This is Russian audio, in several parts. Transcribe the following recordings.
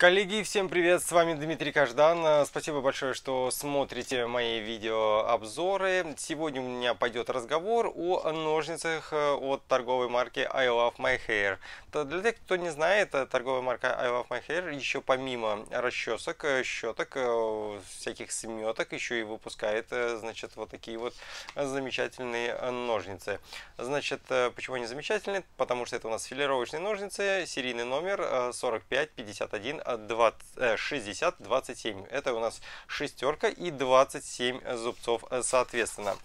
Коллеги, всем привет, с вами Дмитрий Каждан. Э, спасибо большое, что смотрите мои видеообзоры. Сегодня у меня пойдет разговор о ножницах э, от торговой марки I Love My Hair. Для тех, кто не знает, э, торговая марка I Love My Hair еще помимо расчесок, щеток, всяких сметок, еще и выпускает, значит, вот такие вот замечательные ножницы. Значит, почему они замечательные? Потому что это у нас филировочные ножницы, серийный номер 4551 20, 60, 27. Это у нас шестерка и 27 зубцов э, соответственно.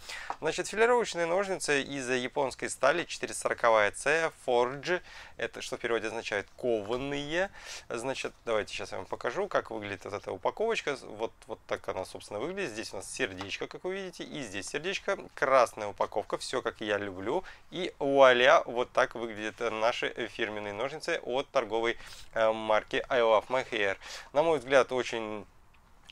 Значит, филировочные ножницы из японской стали 440C Forge. Это что в переводе означает кованые. Значит, давайте сейчас я вам покажу, как выглядит эта упаковочка. Вот, вот так она, собственно, выглядит. Здесь у нас сердечко, как вы видите, и здесь сердечко. Красная упаковка, все как я люблю. И вуаля, вот так выглядят наши фирменные ножницы от торговой э, марки I Love My Hair. На мой взгляд, очень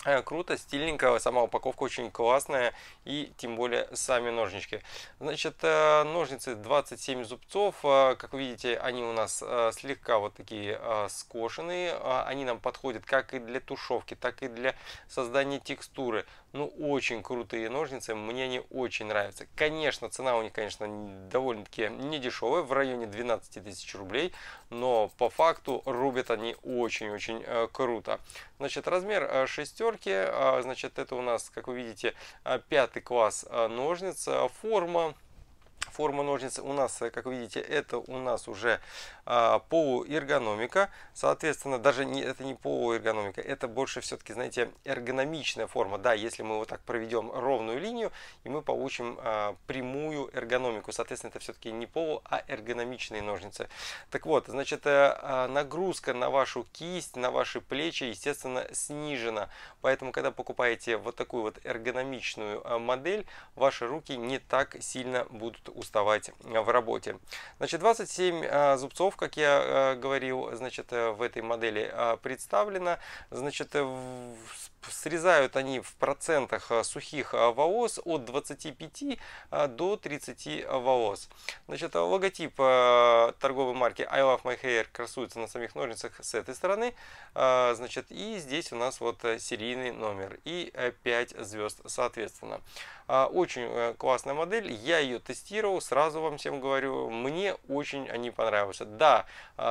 э, круто, стильненько, сама упаковка очень классная и тем более сами ножнички. Значит, э, ножницы 27 зубцов, э, как вы видите, они у нас слегка вот такие скошенные, они нам подходят как и для тушевки, так и для создания текстуры ну, очень крутые ножницы, мне они очень нравятся. Конечно, цена у них, конечно, довольно-таки не дешевая, в районе 12 тысяч рублей, но по факту рубят они очень-очень э, круто. Значит, размер э, шестерки, а, значит, это у нас, как вы видите, э, пятый класс ножниц, форма форма ножниц у нас, э, как видите, это у нас уже а, полуэргономика. Соответственно, даже не, это не полуэргономика, это больше все-таки, знаете, эргономичная форма. Да, если мы вот так проведем ровную линию, и мы получим а, прямую эргономику. Соответственно, это все-таки не полу, а эргономичные ножницы. Так вот, значит, э, а, нагрузка на вашу кисть, на ваши плечи, естественно, снижена. Поэтому, когда покупаете вот такую вот эргономичную а, модель, ваши руки не так сильно будут уставать э, в работе. Значит, 27 э, зубцов, как я э, говорил, значит, в этой модели представлено. Значит, с срезают они в процентах э, сухих э, волос от 25 э, до 30 волос. Значит, логотип торговой марки I Love My Hair красуется на самих ножницах с этой стороны. Значит, и здесь у нас вот серийный номер и 5 звезд соответственно. Очень классная модель, я ее тестировал, сразу вам всем говорю, мне очень они понравились. Да,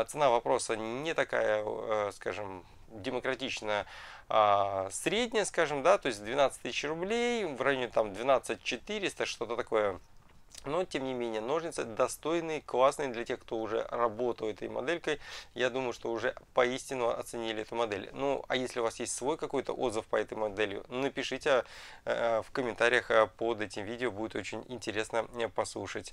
цена вопроса не такая, скажем, демократично а, средняя, скажем, да, то есть 12 тысяч рублей в районе там 12 400, что-то такое но, тем не менее, ножницы достойные, классные для тех, кто уже работал этой моделькой. Я думаю, что уже поистину оценили эту модель. Ну, а если у вас есть свой какой-то отзыв по этой модели, напишите э, в комментариях э, под этим видео, будет очень интересно мне э, послушать.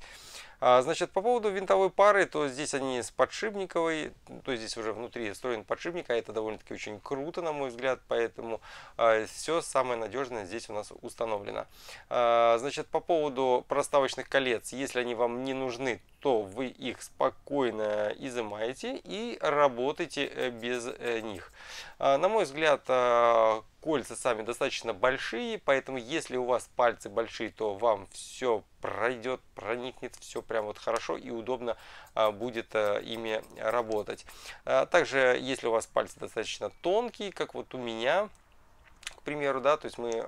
А, значит, по поводу винтовой пары, то здесь они с подшипниковой, то здесь уже внутри встроен подшипник, а это довольно-таки очень круто, на мой взгляд, поэтому все самое надежное здесь у нас установлено. А, значит, по поводу проставочных колес, колец, если они вам не нужны, то вы их спокойно изымаете и работаете э, без э, них. А, на мой взгляд, а, кольца сами достаточно большие, поэтому если у вас пальцы большие, то вам все пройдет, проникнет, все прям вот хорошо и удобно а, будет э, ими работать. Также, если у вас пальцы достаточно тонкие, как вот у меня, к примеру, да, то есть мы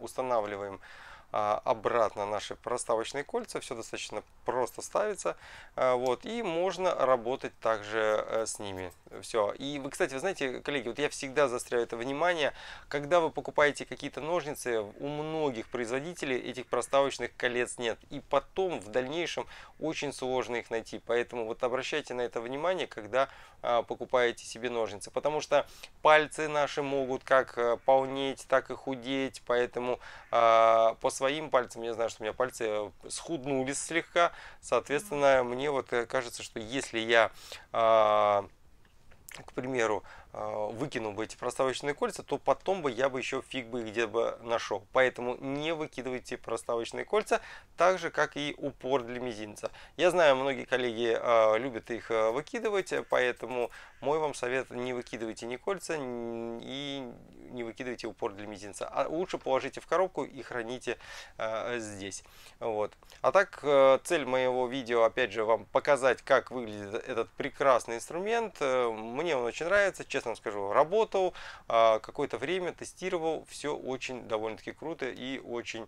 устанавливаем а, обратно наши проставочные кольца. Все достаточно просто ставится. А, вот, и можно работать также э, с ними. Все. И вы, кстати, вы знаете, коллеги, вот я всегда застряю это внимание, когда вы покупаете какие-то ножницы, у многих производителей этих проставочных колец нет. И потом в дальнейшем очень сложно их найти. Поэтому вот обращайте на это внимание, когда а, покупаете себе ножницы. Потому что пальцы наши могут как э, полнеть, так и худеть. Поэтому после своим пальцем, я знаю, что у меня пальцы э, схуднулись слегка, соответственно, мне вот э, кажется, что если я а, к примеру, э, выкинул бы эти проставочные кольца, то потом бы я бы еще фиг бы где бы нашел. Поэтому не выкидывайте проставочные кольца, так же, как и упор для мизинца. Я знаю, многие коллеги э, любят их э, выкидывать, поэтому мой вам совет, не выкидывайте ни кольца и не выкидывайте упор для мизинца. А лучше положите в коробку и храните здесь. Вот. А так, цель моего видео, опять же, вам показать, как выглядит этот прекрасный инструмент. Мне мне он очень нравится, честно вам скажу, работал а, какое-то время, тестировал, все очень довольно-таки круто и очень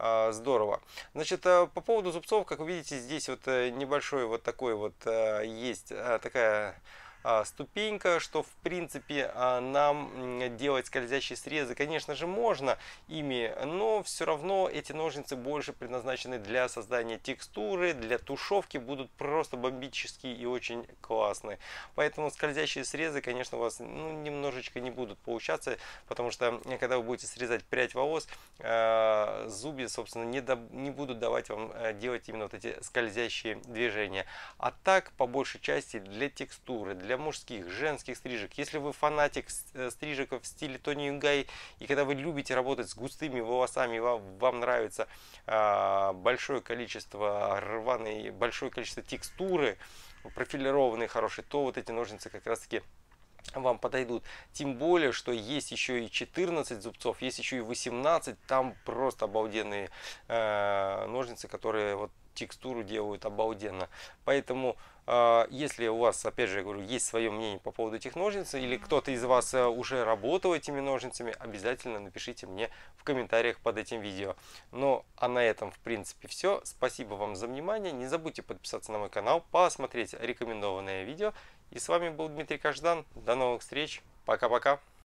а, здорово. Значит, э, по поводу зубцов, как вы видите, здесь вот э, небольшой вот такой вот э, есть такая а, ступенька, что в принципе а, нам делать скользящие срезы, конечно же, можно ими, но все равно эти ножницы больше предназначены для создания текстуры, для тушевки, будут просто бомбические и очень классные. Поэтому скользящие срезы, конечно, у вас ну, немножечко не будут получаться, потому что когда вы будете срезать прядь волос, а, зубья, собственно, не, до, не будут давать вам э, делать именно вот эти скользящие движения. А так, по большей части, для текстуры, для для мужских, женских стрижек. Если вы фанатик э, стрижек в стиле Тони Юнгай, и когда вы любите работать с густыми волосами, вам, вам нравится э, большое количество рваной, большое количество текстуры, профилированные хорошие, то вот эти ножницы как раз таки вам подойдут. Тем более, что есть еще и 14 зубцов, есть еще и 18. Там просто обалденные э, ножницы, которые вот текстуру делают обалденно. Поэтому, а, если у вас, опять же, я говорю, есть свое мнение по поводу этих ножниц, или кто-то из вас э, уже работал этими ножницами, обязательно напишите мне в комментариях под этим видео. Ну, а на этом, в принципе, все. Спасибо вам за внимание. Не забудьте подписаться на мой канал, посмотреть рекомендованное видео. И с вами был Дмитрий Каждан. До новых встреч. Пока-пока.